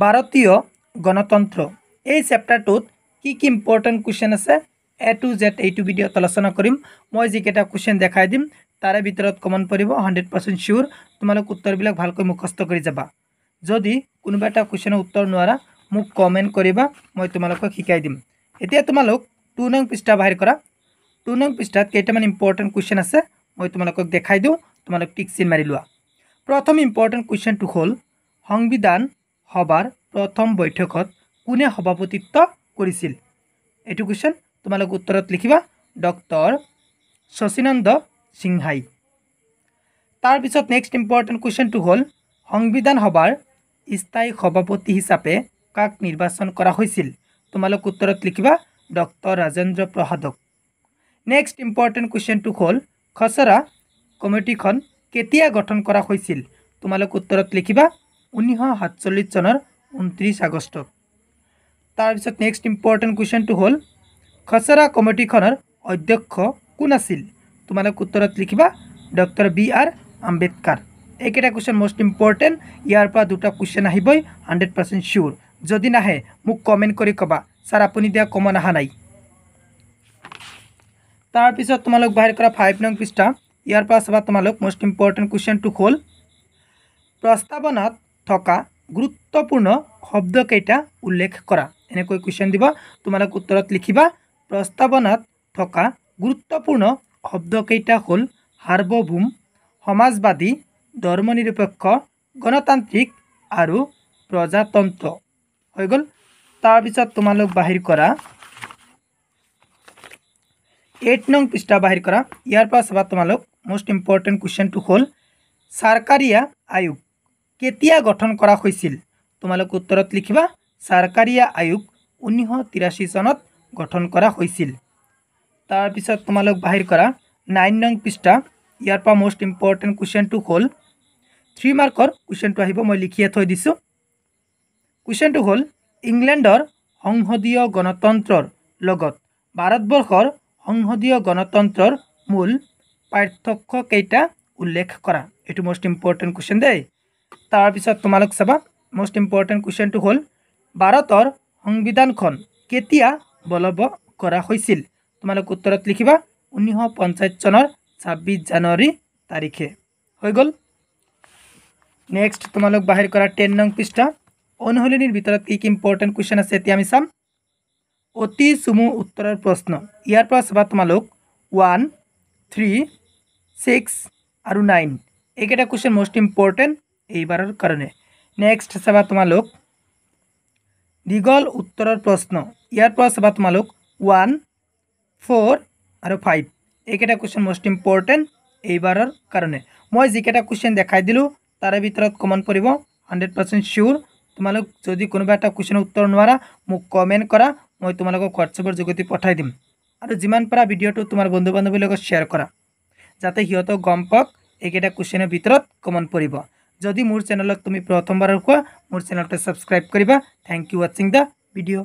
ভাৰতীয় গণতন্ত্ৰ এই চেপ্টাৰটোত কি কি ইম্পৰ্টেণ্ট কুৱেশ্যন আছে এ টু জেড এইটো ভিডিঅ'ত আলোচনা কৰিম মই যিকেইটা কুৱেশ্যন দেখাই দিম তাৰে ভিতৰত কমন পৰিব হাণ্ড্ৰেড পাৰ্চেণ্ট চিয়'ৰ তোমালোক উত্তৰবিলাক ভালকৈ মুখস্থ কৰি যাবা যদি কোনোবা এটা কুৱেশ্যনৰ উত্তৰ নোৱাৰা মোক কমেণ্ট কৰিবা মই তোমালোকক শিকাই দিম এতিয়া তোমালোক টু নং পৃষ্ঠা বাহিৰ কৰা টু নং পৃষ্ঠাত কেইটামান ইম্পৰ্টেণ্ট কুৱেশ্যন আছে মই তোমালোকক দেখাই দিওঁ তোমালোক টিকচিন মাৰি লোৱা প্ৰথম ইম্পৰ্টেণ্ট কুৱেশ্যনটো হ'ল সংবিধান সভাৰ প্ৰথম বৈঠকত কোনে সভাপতিত্ব কৰিছিল এইটো কুৱেশ্যন তোমালোক উত্তৰত লিখিবা ডক্টৰ শচীনন্দ সিংহাই তাৰপিছত নেক্সট ইম্পৰ্টেণ্ট কুৱেশ্যনটো হ'ল সংবিধান সভাৰ স্থায়ী সভাপতি হিচাপে কাক নিৰ্বাচন কৰা হৈছিল তোমালোক উত্তৰত লিখিবা ডক্টৰ ৰাজেন্দ্ৰ প্ৰসাদক নেক্সট ইম্পৰ্টেণ্ট কুৱেশ্যনটো হ'ল খচৰা কমিটিখন কেতিয়া গঠন কৰা হৈছিল তোমালোক উত্তৰত লিখিবা ঊনৈছশ সাতচল্লিছ চনৰ ঊনত্ৰিছ আগষ্টত তাৰপিছত নেক্সট ইম্পৰ্টেণ্ট কুৱেশ্যনটো হ'ল খচৰা কমিটিখনৰ অধ্যক্ষ কোন আছিল তোমালোক উত্তৰত লিখিবা ডক্টৰ বি আৰ আম্বেদকাৰ এইকেইটা কুৱেশ্যন মষ্ট ইম্পৰ্টেণ্ট ইয়াৰ পৰা দুটা কুৱেশ্যন আহিবই হাণ্ড্ৰেড পাৰ্চেণ্ট চিয়'ৰ যদি নাহে মোক কমেণ্ট কৰি ক'বা ছাৰ আপুনি দিয়া কমন অহা নাই তাৰপিছত তোমালোক বাহিৰ কৰা ফাইভ নং পৃষ্ঠা ইয়াৰ পৰা চাবা তোমালোক মষ্ট ইম্পৰ্টেণ্ট কুৱেশ্যনটো হ'ল প্ৰস্তাৱনাত থকা গুৰুত্বপূৰ্ণ শব্দকেইটা উল্লেখ কৰা এনেকৈ কুৱেশ্যন দিব তোমালোক উত্তৰত লিখিবা প্ৰস্তাৱনাত থকা গুৰুত্বপূৰ্ণ শব্দকেইটা হ'ল সাৰ্বভৌম সমাজবাদী ধৰ্মনিৰপেক্ষ গণতান্ত্ৰিক আৰু প্ৰজাতন্ত্ৰ হৈ গ'ল তাৰপিছত তোমালোক বাহিৰ কৰা এইট নং পৃষ্ঠা বাহিৰ কৰা ইয়াৰ পৰা চাবা তোমালোক মষ্ট ইম্পৰ্টেণ্ট কুৱেশ্যনটো হ'ল চৰকাৰীয়া আয়োগ কেতিয়া গঠন কৰা হৈছিল তোমালোক উত্তৰত লিখিবা চৰকাৰীয়া আয়োগ ঊনৈছশ তিৰাশী চনত গঠন কৰা হৈছিল তাৰপিছত তোমালোক বাহিৰ কৰা নাইন নং পৃষ্ঠা ইয়াৰ পৰা মষ্ট ইম্পৰ্টেণ্ট কুৱেশ্যনটো হ'ল থ্ৰী মাৰ্কৰ কুৱেশ্যনটো আহিব মই লিখিয়ে থৈ দিছোঁ কুৱেশ্যনটো হ'ল ইংলেণ্ডৰ সংসদীয় গণতন্ত্ৰৰ লগত ভাৰতবৰ্ষৰ সংসদীয় গণতন্ত্ৰৰ মূল পাৰ্থক্য কেইটা উল্লেখ কৰা এইটো মষ্ট ইম্পৰ্টেণ্ট কুৱেশ্যন দেই তাৰপিছত তোমালোক চাবা মোষ্ট ইম্পৰ্টেণ্ট কুৱেশ্যনটো হ'ল ভাৰতৰ সংবিধানখন কেতিয়া বলৱ কৰা হৈছিল তোমালোক উত্তৰত লিখিবা ঊনৈশ পঞ্চাছ চনৰ ছাব্বিছ জানুৱাৰী তাৰিখে হৈ গ'ল নেক্সট তোমালোক বাহিৰ কৰা টেন নং পৃষ্ঠা অনুশীলনীৰ ভিতৰত কি কি ইম্পৰ্টেণ্ট কুৱেশ্যন আছে এতিয়া আমি চাম অতি চুমু উত্তৰৰ প্ৰশ্ন ইয়াৰ পৰা চাবা তোমালোক ওৱান থ্ৰী ছিক্স আৰু নাইন এইকেইটা কুৱেশ্যন মষ্ট ইম্পৰ্টেণ্ট এইবাৰৰ কাৰণে নেক্সট চাবা তোমালোক দীঘল উত্তৰৰ প্ৰশ্ন ইয়াৰ পৰা চাবা তোমালোক ওৱান ফ'ৰ আৰু ফাইভ এইকেইটা কুৱেশ্যন মষ্ট ইম্পৰ্টেণ্ট এইবাৰৰ কাৰণে মই যিকেইটা কুৱেশ্যন দেখাই দিলোঁ তাৰে ভিতৰত কমন পৰিব হাণ্ড্ৰেড পাৰ্চেণ্ট চিয়'ৰ তোমালোক যদি কোনোবা এটা কুৱেশ্যনৰ উত্তৰ নোৱাৰা মোক কমেণ্ট কৰা মই তোমালোকক হোৱাটছএপৰ যোগেদি পঠাই দিম আৰু যিমান পাৰা ভিডিঅ'টো তোমাৰ বন্ধু বান্ধৱীৰ লগত শ্বেয়াৰ কৰা যাতে সিহঁতক গম পাওক এইকেইটা কুৱেশ্যনৰ ভিতৰত কমন পৰিব যদি মোর চ্যানেলক তুমি প্রথমবার আকো মোর চ্যানেল তে সাবস্ক্রাইব করিবা thank you watching the video